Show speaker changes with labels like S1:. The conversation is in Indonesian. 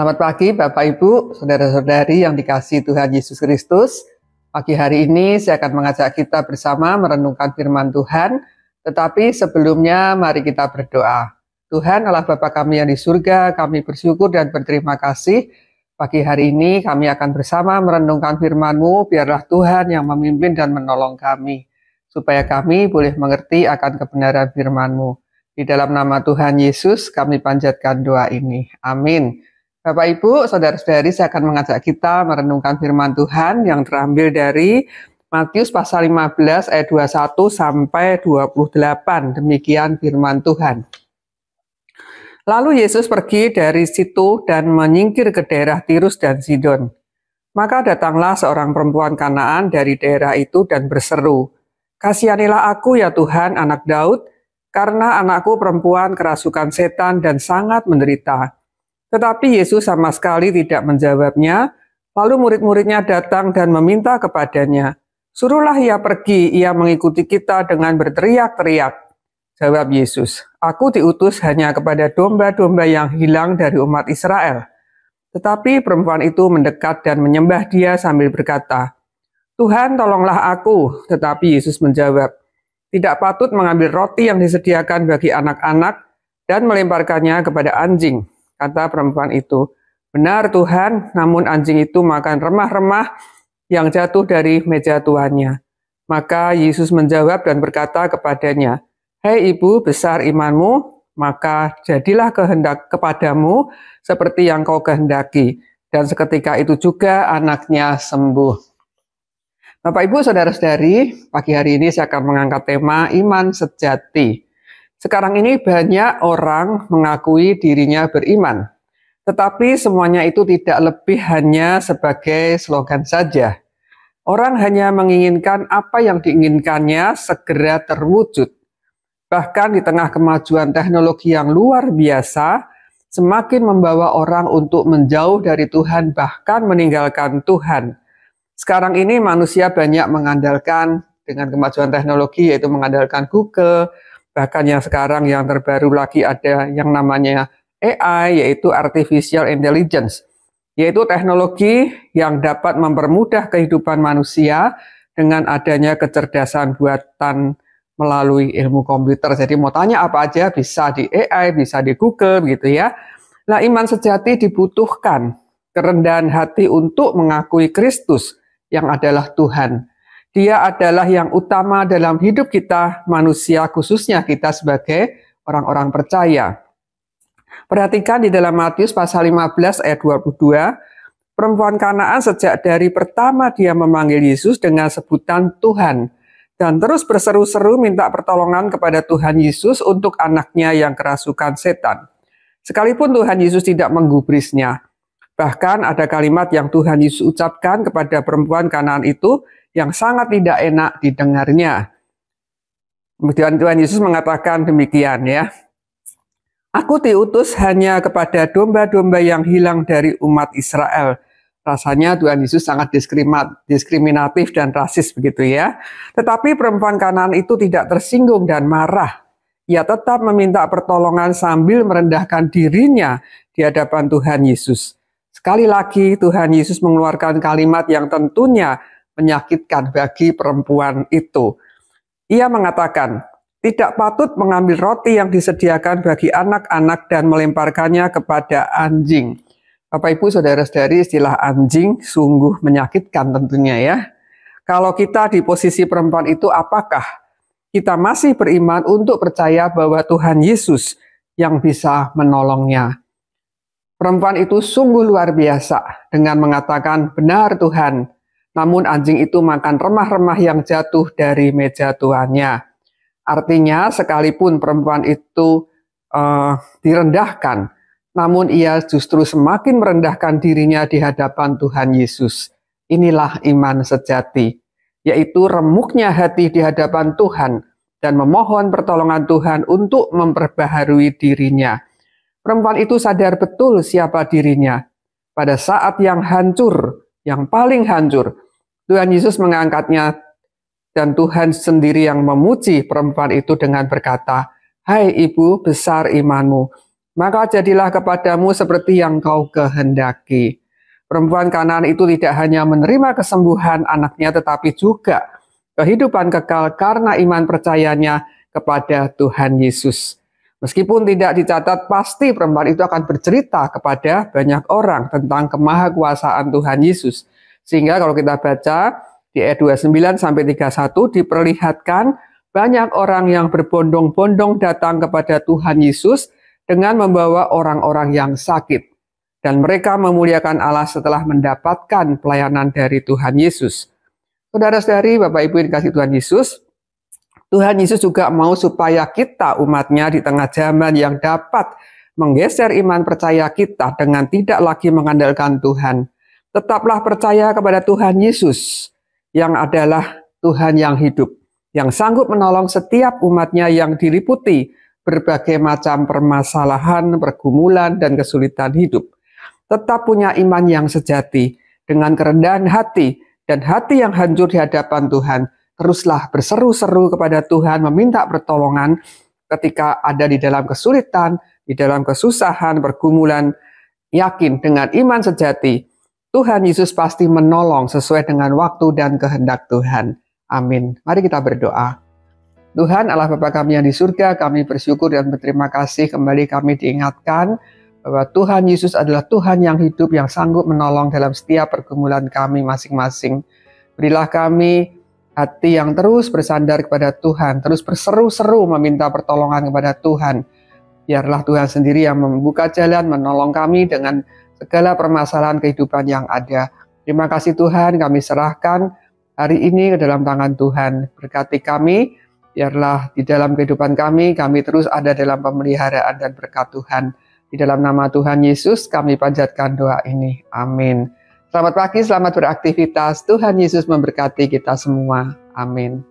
S1: Selamat pagi Bapak Ibu, Saudara-saudari yang dikasih Tuhan Yesus Kristus. Pagi hari ini saya akan mengajak kita bersama merenungkan firman Tuhan. Tetapi sebelumnya mari kita berdoa. Tuhan Allah Bapa kami yang di surga, kami bersyukur dan berterima kasih. Pagi hari ini kami akan bersama merenungkan firman-Mu, biarlah Tuhan yang memimpin dan menolong kami. Supaya kami boleh mengerti akan kebenaran firman-Mu. Di dalam nama Tuhan Yesus kami panjatkan doa ini. Amin. Bapak Ibu, saudara-saudari, saya akan mengajak kita merenungkan firman Tuhan yang terambil dari Matius pasal 15 ayat 21 sampai 28. Demikian firman Tuhan. Lalu Yesus pergi dari situ dan menyingkir ke daerah Tirus dan Sidon. Maka datanglah seorang perempuan Kanaan dari daerah itu dan berseru, Kasihanilah aku ya Tuhan anak Daud, karena anakku perempuan kerasukan setan dan sangat menderita. Tetapi Yesus sama sekali tidak menjawabnya, lalu murid-muridnya datang dan meminta kepadanya, Suruhlah ia pergi, ia mengikuti kita dengan berteriak-teriak. Jawab Yesus, Aku diutus hanya kepada domba-domba yang hilang dari umat Israel. Tetapi perempuan itu mendekat dan menyembah dia sambil berkata, Tuhan tolonglah aku. Tetapi Yesus menjawab, Tidak patut mengambil roti yang disediakan bagi anak-anak dan melemparkannya kepada anjing. Kata perempuan itu, Benar Tuhan, namun anjing itu makan remah-remah yang jatuh dari meja tuannya. Maka Yesus menjawab dan berkata kepadanya, Hei ibu, besar imanmu, maka jadilah kehendak kepadamu seperti yang kau kehendaki. Dan seketika itu juga anaknya sembuh. Bapak Ibu, Saudara-saudari, pagi hari ini saya akan mengangkat tema iman sejati. Sekarang ini banyak orang mengakui dirinya beriman, tetapi semuanya itu tidak lebih hanya sebagai slogan saja. Orang hanya menginginkan apa yang diinginkannya segera terwujud. Bahkan di tengah kemajuan teknologi yang luar biasa, semakin membawa orang untuk menjauh dari Tuhan, bahkan meninggalkan Tuhan. Sekarang ini manusia banyak mengandalkan dengan kemajuan teknologi, yaitu mengandalkan Google, Bahkan yang sekarang yang terbaru lagi ada yang namanya AI, yaitu Artificial Intelligence, yaitu teknologi yang dapat mempermudah kehidupan manusia dengan adanya kecerdasan buatan melalui ilmu komputer. Jadi mau tanya apa aja bisa di AI, bisa di Google gitu ya. Nah, iman sejati dibutuhkan kerendahan hati untuk mengakui Kristus yang adalah Tuhan. Dia adalah yang utama dalam hidup kita manusia khususnya kita sebagai orang-orang percaya. Perhatikan di dalam Matius pasal 15 ayat 22, perempuan Kanaan sejak dari pertama dia memanggil Yesus dengan sebutan Tuhan dan terus berseru-seru minta pertolongan kepada Tuhan Yesus untuk anaknya yang kerasukan setan. Sekalipun Tuhan Yesus tidak menggubrisnya. Bahkan ada kalimat yang Tuhan Yesus ucapkan kepada perempuan Kanaan itu yang sangat tidak enak didengarnya. Kemudian Tuhan Yesus mengatakan demikian ya. Aku diutus hanya kepada domba-domba yang hilang dari umat Israel. Rasanya Tuhan Yesus sangat diskriminatif dan rasis begitu ya. Tetapi perempuan kanan itu tidak tersinggung dan marah. Ia tetap meminta pertolongan sambil merendahkan dirinya di hadapan Tuhan Yesus. Sekali lagi Tuhan Yesus mengeluarkan kalimat yang tentunya menyakitkan bagi perempuan itu. Ia mengatakan, tidak patut mengambil roti yang disediakan bagi anak-anak dan melemparkannya kepada anjing. Bapak Ibu Saudara-saudari istilah anjing sungguh menyakitkan tentunya ya. Kalau kita di posisi perempuan itu apakah kita masih beriman untuk percaya bahwa Tuhan Yesus yang bisa menolongnya? Perempuan itu sungguh luar biasa dengan mengatakan benar Tuhan, namun anjing itu makan remah-remah yang jatuh dari meja tuannya. Artinya sekalipun perempuan itu uh, direndahkan, namun ia justru semakin merendahkan dirinya di hadapan Tuhan Yesus. Inilah iman sejati, yaitu remuknya hati di hadapan Tuhan dan memohon pertolongan Tuhan untuk memperbaharui dirinya. Perempuan itu sadar betul siapa dirinya. Pada saat yang hancur, yang paling hancur. Tuhan Yesus mengangkatnya dan Tuhan sendiri yang memuji perempuan itu dengan berkata, Hai ibu, besar imanmu, maka jadilah kepadamu seperti yang kau kehendaki. Perempuan kanan itu tidak hanya menerima kesembuhan anaknya tetapi juga kehidupan kekal karena iman percayanya kepada Tuhan Yesus. Meskipun tidak dicatat, pasti perempuan itu akan bercerita kepada banyak orang tentang kemahakuasaan Tuhan Yesus. Sehingga kalau kita baca di ayat 29 sampai 31 diperlihatkan banyak orang yang berbondong-bondong datang kepada Tuhan Yesus dengan membawa orang-orang yang sakit. Dan mereka memuliakan Allah setelah mendapatkan pelayanan dari Tuhan Yesus. Saudara-saudari, Bapak Ibu yang dikasih Tuhan Yesus, Tuhan Yesus juga mau supaya kita umatnya di tengah zaman yang dapat menggeser iman percaya kita dengan tidak lagi mengandalkan Tuhan. Tetaplah percaya kepada Tuhan Yesus yang adalah Tuhan yang hidup, yang sanggup menolong setiap umatnya yang diliputi berbagai macam permasalahan, pergumulan, dan kesulitan hidup. Tetap punya iman yang sejati, dengan kerendahan hati, dan hati yang hancur di hadapan Tuhan, teruslah berseru-seru kepada Tuhan, meminta pertolongan ketika ada di dalam kesulitan, di dalam kesusahan, pergumulan. Yakin dengan iman sejati, Tuhan Yesus pasti menolong sesuai dengan waktu dan kehendak Tuhan. Amin. Mari kita berdoa. Tuhan Allah Bapa kami yang di surga, kami bersyukur dan berterima kasih kembali kami diingatkan bahwa Tuhan Yesus adalah Tuhan yang hidup yang sanggup menolong dalam setiap pergumulan kami masing-masing. Berilah kami Hati yang terus bersandar kepada Tuhan, terus berseru-seru meminta pertolongan kepada Tuhan. Biarlah Tuhan sendiri yang membuka jalan, menolong kami dengan segala permasalahan kehidupan yang ada. Terima kasih Tuhan, kami serahkan hari ini ke dalam tangan Tuhan. Berkati kami, biarlah di dalam kehidupan kami, kami terus ada dalam pemeliharaan dan berkat Tuhan. Di dalam nama Tuhan Yesus kami panjatkan doa ini. Amin. Selamat pagi, selamat beraktivitas. Tuhan Yesus memberkati kita semua. Amin.